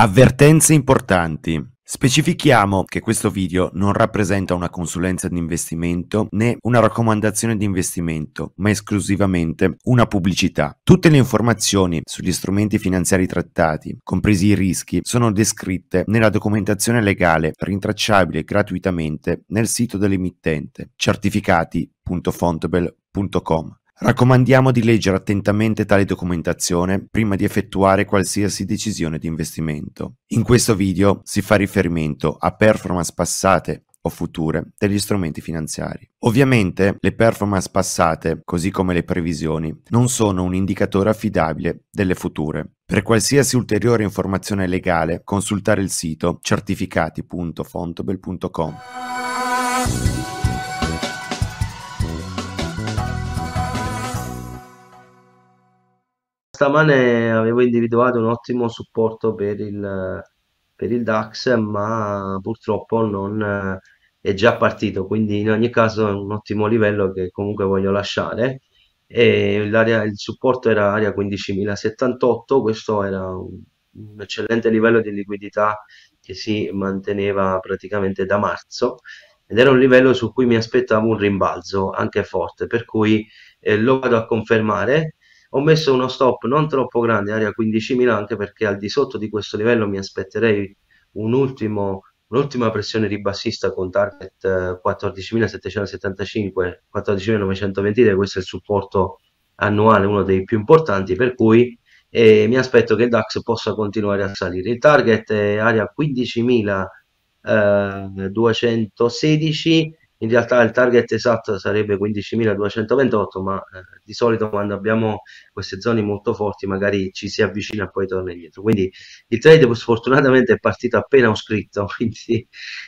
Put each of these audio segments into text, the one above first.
Avvertenze importanti. Specifichiamo che questo video non rappresenta una consulenza di investimento né una raccomandazione di investimento, ma esclusivamente una pubblicità. Tutte le informazioni sugli strumenti finanziari trattati, compresi i rischi, sono descritte nella documentazione legale rintracciabile gratuitamente nel sito dell'emittente certificati.fontobel.com. Raccomandiamo di leggere attentamente tale documentazione prima di effettuare qualsiasi decisione di investimento. In questo video si fa riferimento a performance passate o future degli strumenti finanziari. Ovviamente le performance passate, così come le previsioni, non sono un indicatore affidabile delle future. Per qualsiasi ulteriore informazione legale consultare il sito certificati.fontobel.com. stamane avevo individuato un ottimo supporto per il, per il DAX, ma purtroppo non è già partito, quindi in ogni caso è un ottimo livello che comunque voglio lasciare. E il supporto era area 15.078, questo era un, un eccellente livello di liquidità che si manteneva praticamente da marzo ed era un livello su cui mi aspettavo un rimbalzo anche forte, per cui eh, lo vado a confermare ho messo uno stop non troppo grande, area 15.000 anche perché al di sotto di questo livello mi aspetterei un ultimo, un'ultima pressione ribassista con target 14.775, eh, 14.923, questo è il supporto annuale, uno dei più importanti, per cui eh, mi aspetto che il DAX possa continuare a salire. Il target è area 15.216 in realtà il target esatto sarebbe 15.228 ma eh, di solito quando abbiamo queste zone molto forti magari ci si avvicina e poi torna indietro quindi il trade sfortunatamente è partito appena ho scritto quindi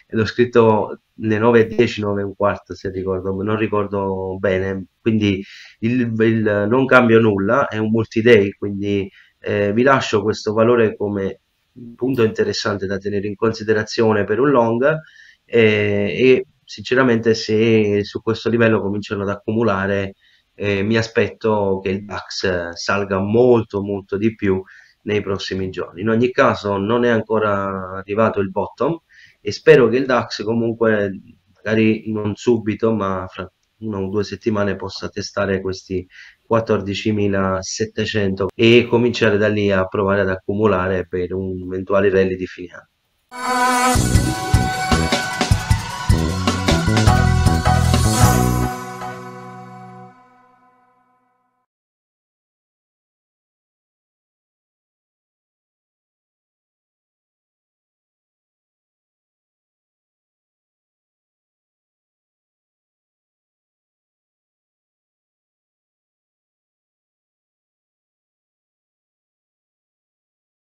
l'ho scritto le 9.10, 9.15 se ricordo, non ricordo bene quindi il, il, non cambio nulla, è un multi-day quindi eh, vi lascio questo valore come punto interessante da tenere in considerazione per un long eh, e sinceramente se su questo livello cominciano ad accumulare eh, mi aspetto che il DAX salga molto molto di più nei prossimi giorni. In ogni caso non è ancora arrivato il bottom e spero che il DAX comunque, magari non subito, ma fra una o due settimane possa testare questi 14.700 e cominciare da lì a provare ad accumulare per un eventuale rally di fine anno.